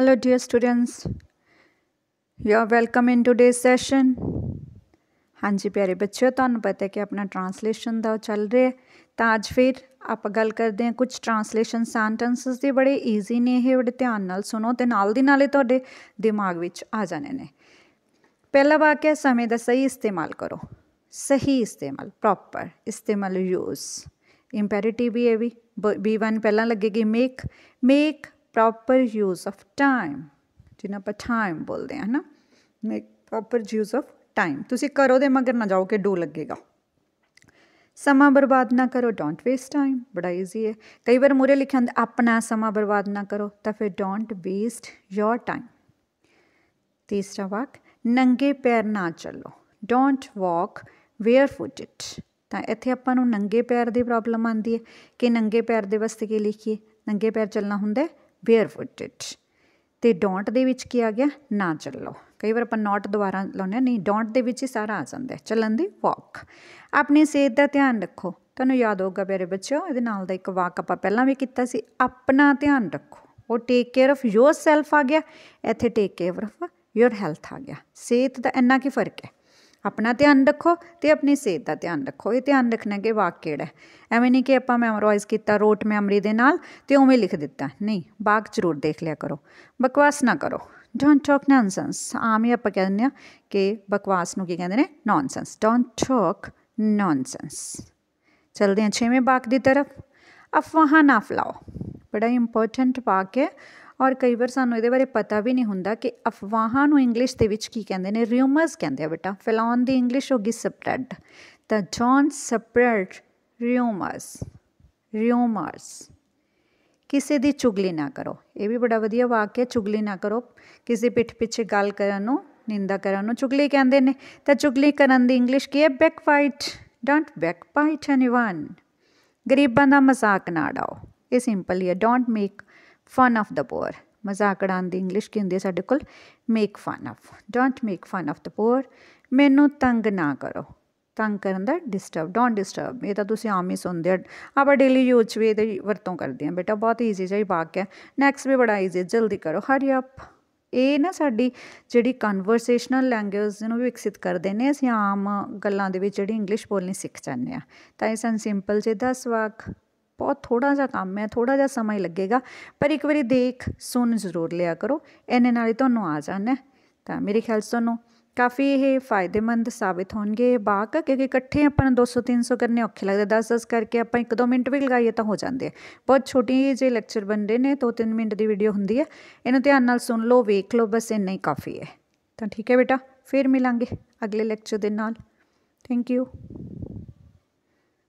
hello dear students you are welcome in today's session ਹਾਂਜੀ ਪਿਆਰੇ ਬੱਚਿਓ ਤੁਹਾਨੂੰ ਪਤਾ ਹੈ ਕਿ ਆਪਣਾ ਟ੍ਰਾਂਸਲੇਸ਼ਨ ਦਾ ਚੱਲ ਰਿਹਾ ਤਾਂ ਅੱਜ ਫਿਰ ਆਪਾਂ ਗੱਲ ਕਰਦੇ ਹਾਂ ਕੁਝ ਟ੍ਰਾਂਸਲੇਸ਼ਨ ਸੈਂਟੈਂਸਸ ਦੇ ਬੜੇ ਈਜ਼ੀ ਨੇ ਇਹ ਬੜੇ ਧਿਆਨ ਨਾਲ ਸੁਣੋ ਤੇ ਨਾਲ ਦੀ ਨਾਲੇ ਤੁਹਾਡੇ ਦਿਮਾਗ ਵਿੱਚ ਆ ਜਾਣੇ ਨੇ ਪਹਿਲਾ ਵਾਕਿਆ ਸਮੇਂ ਦਾ ਸਹੀ ਇਸਤੇਮਾਲ ਕਰੋ ਸਹੀ ਇਸਤੇਮਾਲ ਪ੍ਰੋਪਰ ਇਸਤੇਮਾਲ ਯੂਜ਼ ਇੰਪੈਰੇਟਿਵ ਵੀ ਹੈ ਵੀ B1 ਪਹਿਲਾਂ ਲੱਗੇਗੀ make make proper use of time ਜਿਹਨਾਂ ਆਪਾਂ ਟਾਈਮ ਬੋਲਦੇ ਆ ਹਨਾ make proper use of time ਤੁਸੀਂ ਕਰੋ ਦੇ ਮਗਰ ਨਾ ਜਾਓ ਕਿ ਡੋ ਲੱਗੇਗਾ ਸਮਾਂ ਬਰਬਾਦ ਨਾ ਕਰੋ ਡੋਂਟ ਵੇਸਟ ਟਾਈਮ ਬੜਾ ਈਜ਼ੀ ਹੈ ਕਈ ਵਾਰ ਮੂਰੇ ਲਿਖਿਆ ਹੁੰਦਾ ਆਪਣਾ ਸਮਾਂ ਬਰਬਾਦ ਨਾ ਕਰੋ ਤਾਂ ਫਿਰ ਡੋਂਟ ਵੇਸਟ ਯੋਰ ਟਾਈਮ ਤੀਸਰਾ ਵਾਕ ਨੰਗੇ ਪੈਰ ਨਾ ਚੱਲੋ ਡੋਂਟ ਵਾਕ ਵੇਅਰ ਫੁੱਟਡ ਤਾਂ ਇੱਥੇ ਆਪਾਂ ਨੂੰ ਨੰਗੇ ਪੈਰ ਦੀ ਪ੍ਰੋਬਲਮ ਆਉਂਦੀ ਹੈ ਕਿ ਨੰਗੇ ਪੈਰ ਦੇ ਵਾਸਤੇ ਕੀ ਲਿਖੀਏ ਨੰਗੇ ਪੈਰ ਚੱਲਣਾ ਹੁੰਦਾ ਬੇਅਰਫੁੱਟਡ ਤੇ ਡੋਂਟ ਦੇ ਵਿੱਚ ਕੀ ਆ ਗਿਆ ਨਾ ਚੱਲੋ ਕਈ ਵਾਰ ਆਪਾਂ ਨੋਟ ਦੁਆਰਾ ਲਾਉਂਦੇ ਨਹੀਂ ਡੋਂਟ ਦੇ ਵਿੱਚ ਹੀ ਸਾਰਾ ਆ ਜਾਂਦਾ ਹੈ ਚੱਲਣ ਦੀ ਵਾਕ ਆਪਣੀ ਸਿਹਤ ਦਾ ਧਿਆਨ ਰੱਖੋ ਤੁਹਾਨੂੰ ਯਾਦ ਹੋਊਗਾ ਮੇਰੇ ਬੱਚਿਓ ਇਹਦੇ ਨਾਲ ਦਾ ਇੱਕ ਵਾਕ ਆਪਾਂ ਪਹਿਲਾਂ ਵੀ ਕੀਤਾ ਸੀ ਆਪਣਾ ਧਿਆਨ ਰੱਖੋ ਉਹ take care of yourself ਆ ਗਿਆ ਇੱਥੇ take care of your health ਆ ਗਿਆ ਸਿਹਤ ਦਾ ਇੰਨਾ ਕੀ ਫਰਕ ਹੈ ਆਪਣਾ ਧਿਆਨ ਰੱਖੋ ਤੇ ਆਪਣੀ ਸਿਹਤ ਦਾ ਧਿਆਨ ਰੱਖੋ ਇਹ ਧਿਆਨ ਰੱਖਣਾ ਕਿ ਵਾਕ ਕਿਹੜਾ ਐਵੇਂ ਨਹੀਂ ਕਿ ਆਪਾਂ ਮੈਮੋਰਾਈਜ਼ ਕੀਤਾ ਰੋਟ ਮੈਮਰੀ ਦੇ ਨਾਲ ਤੇ ਉਵੇਂ ਲਿਖ ਦਿੱਤਾ ਨਹੀਂ ਵਾਕ ਜ਼ਰੂਰ ਦੇਖ ਲਿਆ ਕਰੋ ਬਕਵਾਸ ਨਾ ਕਰੋ ਡੋਨਟ ਟਾਕ ਨੌਨਸੈਂਸ ਹੀ ਆਪਾਂ ਕਹਿੰਦੇ ਆ ਕਿ ਬਕਵਾਸ ਨੂੰ ਕੀ ਕਹਿੰਦੇ ਨੇ ਨੌਨਸੈਂਸ ਡੋਨਟ ਟਾਕ ਨੌਨਸੈਂਸ ਚਲਦੇ ਹਾਂ ਛੇਵੇਂ ਬਾਗ ਦੀ ਤਰਫ ਅਫਵਾਹਾਂ ਨਾ ਫਲਾਓ ਬੜਾ ਇੰਪੋਰਟੈਂਟ ਵਾਕ ਹੈ ਔਰ ਕਈ ਵਾਰ ਸਾਨੂੰ ਇਹਦੇ ਬਾਰੇ ਪਤਾ ਵੀ ਨਹੀਂ ਹੁੰਦਾ ਕਿ ਅਫਵਾਹਾਂ ਨੂੰ ਇੰਗਲਿਸ਼ ਦੇ ਵਿੱਚ ਕੀ ਕਹਿੰਦੇ ਨੇ ਰਿਊਮਰਸ ਕਹਿੰਦੇ ਆ ਬੇਟਾ ਫੈਲਾਉਣ ਦੀ ਇੰਗਲਿਸ਼ ਹੋ ਗਈ ਸਪਰੈਡ ਤਾਂ ਜੌਨ ਸਪਰੈਡ ਰਿਊਮਰਸ ਰਿਊਮਰਸ ਕਿਸੇ ਦੀ ਚੁਗਲੀ ਨਾ ਕਰੋ ਇਹ ਵੀ ਬੜਾ ਵਧੀਆ ਵਾਕ ਹੈ ਚੁਗਲੀ ਨਾ ਕਰੋ ਕਿਸੇ ਪਿੱਠ ਪਿੱਛੇ ਗੱਲ ਕਰਨ ਨੂੰ ਨਿੰਦਾ ਕਰਨ ਨੂੰ ਚੁਗਲੀ ਕਹਿੰਦੇ ਨੇ ਤਾਂ ਚੁਗਲੀ ਕਰਨ ਦੀ ਇੰਗਲਿਸ਼ ਕੀ ਹੈ back backbite don't fight anyone ਗਰੀਬਾਂ ਦਾ ਮਜ਼ਾਕ ਨਾ ਡਾਓ ਇਹ ਸਿੰਪਲ ਹੀ ਹੈ don't make fun of the poor ਮਜ਼ਾਕ ਉਡਾਉਣ ਦੀ ਇੰਗਲਿਸ਼ ਕੀ ਹੁੰਦੀ ਹੈ ਸਾਡੇ ਕੋਲ make fun of don't make fun of the poor ਮੈਨੂੰ ਤੰਗ ਨਾ ਕਰੋ ਤੰਗ ਕਰਨ ਦਾ ਡਿਸਟਰਬ ਡੋਨਟ ਡਿਸਟਰਬ ਇਹ ਤਾਂ ਤੁਸੀਂ ਆਮ ਹੀ ਸੁਣਦੇ ਆ ਆਪਾਂ ਡੇਲੀ ਯੂਜ਼ ਵੀ ਇਹਦੀ ਵਰਤੋਂ ਕਰਦੇ ਆ ਬੇਟਾ ਬਹੁਤ ਈਜ਼ੀ ਜਿਹਾ ਵਾਕ ਹੈ ਨੈਕਸਟ ਵੀ ਬੜਾ ਈਜ਼ੀ ਹੈ ਜਲਦੀ ਕਰੋ ਹਰੀ ਅਪ ਇਹ ਨਾ ਸਾਡੀ ਜਿਹੜੀ ਕਨਵਰਸੇਸ਼ਨਲ ਲੈਂਗੁਏਜ ਨੂੰ ਵਿਕਸਿਤ ਕਰਦੇ ਨੇ ਅਸੀਂ ਆਮ ਗੱਲਾਂ ਦੇ ਵਿੱਚ ਜਿਹੜੀ ਇੰਗਲਿਸ਼ ਬੋਲਣੀ ਸਿੱਖ ਜਾਂਦੇ ਆ ਤਾਂ ਇਹ ਸਨ ਸਿੰਪਲ ਜਿਹੇ 10 ਵਾਕ ਬਹੁਤ ਥੋੜਾ ਜਿਹਾ ਕੰਮ ਹੈ ਥੋੜਾ ਜਿਹਾ ਸਮਾਂ ਹੀ ਲੱਗੇਗਾ ਪਰ ਇੱਕ ਵਾਰੀ ਦੇਖ ਸੁਣ ਜ਼ਰੂਰ ਲਿਆ ਕਰੋ ਇਹਨੇ ਨਾਲ ਹੀ ਤੁਹਾਨੂੰ ਆ ਜਾਣਾ ਤਾਂ ਮੇਰੇ ਖਿਆਲ ਤੁਹਾਨੂੰ ਕਾਫੀ ਇਹ ਫਾਇਦੇਮੰਦ ਸਾਬਿਤ ਹੋਣਗੇ ਬਾਕ ਕਿਉਂਕਿ ਇਕੱਠੇ ਆਪਾਂ 200 300 ਕਰਨੇ ਔਖੇ ਲੱਗਦੇ 10 10 ਕਰਕੇ ਆਪਾਂ 1-2 ਮਿੰਟ ਵੀ ਲਗਾਈਏ ਤਾਂ ਹੋ ਜਾਂਦੇ ਆ ਬਹੁਤ ਛੋਟੀ ਜਿਹੀ ਲੈਕਚਰ ਬਣਦੇ ਨੇ 2-3 ਮਿੰਟ ਦੀ ਵੀਡੀਓ ਹੁੰਦੀ ਹੈ ਇਹਨੂੰ ਧਿਆਨ ਨਾਲ ਸੁਣ ਲਓ ਵੇਖ ਲਓ ਬਸ ਇੰਨਾ ਹੀ ਕਾਫੀ ਹੈ ਤਾਂ ਠੀਕ ਹੈ ਬੇਟਾ ਫਿਰ ਮਿਲਾਂਗੇ ਅਗਲੇ ਲੈਕਚਰ ਦੇ ਨਾਲ ਥੈਂਕ ਯੂ